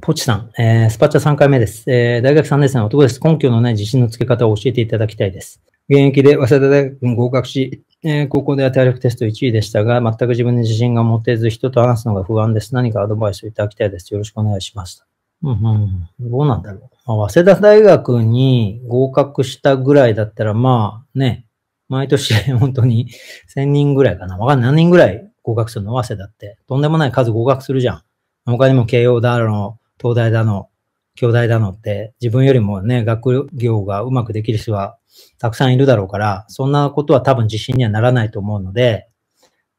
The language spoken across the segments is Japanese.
ポチさん、えー、スパチャ3回目です。えー、大学3年生の男です。根拠のない自信のつけ方を教えていただきたいです。現役で早稲田大学に合格し、えー、高校では体力テスト1位でしたが、全く自分に自信が持てず、人と話すのが不安です。何かアドバイスをいただきたいです。よろしくお願いします。うんうん、どうなんだろう。まあ、早稲田大学に合格したぐらいだったら、まあね、毎年 本当に1000人ぐらいかな。わかんない。何人ぐらい合格するの早稲田って。とんでもない数合格するじゃん。他にも慶応だの、東大だの、京大だのって、自分よりもね、学業がうまくできる人はたくさんいるだろうから、そんなことは多分自信にはならないと思うので、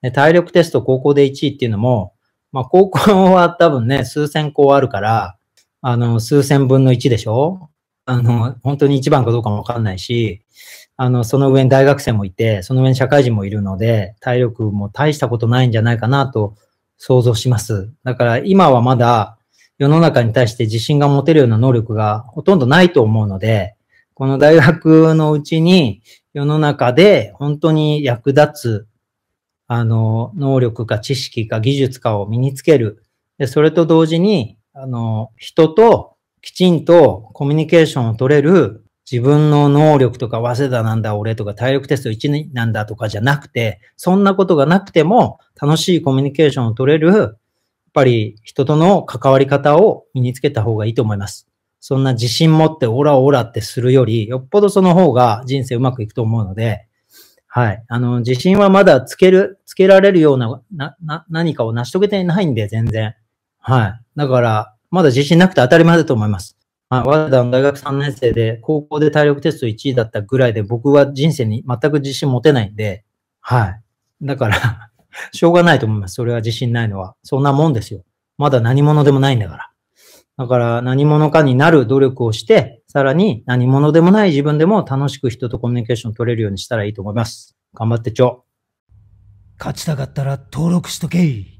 で体力テスト高校で1位っていうのも、まあ高校は多分ね、数千校あるから、あの、数千分の1でしょあの、本当に1番かどうかもわかんないし、あの、その上に大学生もいて、その上に社会人もいるので、体力も大したことないんじゃないかなと想像します。だから今はまだ世の中に対して自信が持てるような能力がほとんどないと思うので、この大学のうちに世の中で本当に役立つ、あの、能力か知識か技術かを身につける。で、それと同時に、あの、人ときちんとコミュニケーションを取れる自分の能力とか、早稲田なんだ、俺とか、体力テスト1なんだとかじゃなくて、そんなことがなくても、楽しいコミュニケーションを取れる、やっぱり人との関わり方を身につけた方がいいと思います。そんな自信持って、オラオラってするより、よっぽどその方が人生うまくいくと思うので、はい。あの、自信はまだつける、つけられるような、な、な、何かを成し遂げてないんで、全然。はい。だから、まだ自信なくて当たり前だと思います。まあ、我らの大学3年生で、高校で体力テスト1位だったぐらいで、僕は人生に全く自信持てないんで、はい。だから しょうがないと思います。それは自信ないのは。そんなもんですよ。まだ何者でもないんだから。だから何者かになる努力をして、さらに何者でもない自分でも楽しく人とコミュニケーション取れるようにしたらいいと思います。頑張ってちょ。勝ちたかったら登録しとけい。